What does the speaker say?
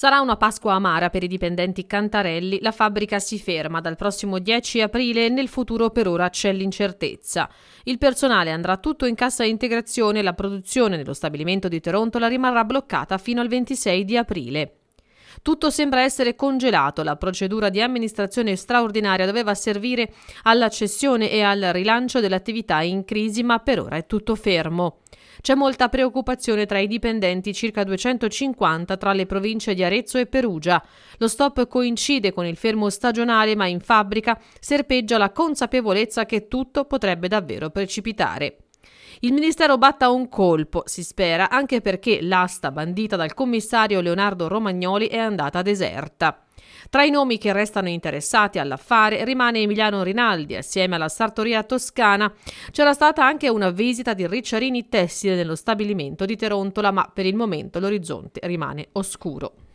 Sarà una Pasqua amara per i dipendenti Cantarelli, la fabbrica si ferma dal prossimo 10 aprile e nel futuro per ora c'è l'incertezza. Il personale andrà tutto in cassa integrazione e la produzione nello stabilimento di la rimarrà bloccata fino al 26 di aprile. Tutto sembra essere congelato. La procedura di amministrazione straordinaria doveva servire alla cessione e al rilancio dell'attività in crisi, ma per ora è tutto fermo. C'è molta preoccupazione tra i dipendenti, circa 250 tra le province di Arezzo e Perugia. Lo stop coincide con il fermo stagionale, ma in fabbrica serpeggia la consapevolezza che tutto potrebbe davvero precipitare. Il Ministero batta un colpo, si spera, anche perché l'asta bandita dal commissario Leonardo Romagnoli è andata deserta. Tra i nomi che restano interessati all'affare rimane Emiliano Rinaldi, assieme alla Sartoria Toscana. C'era stata anche una visita di Ricciarini Tessile nello stabilimento di Terontola, ma per il momento l'orizzonte rimane oscuro.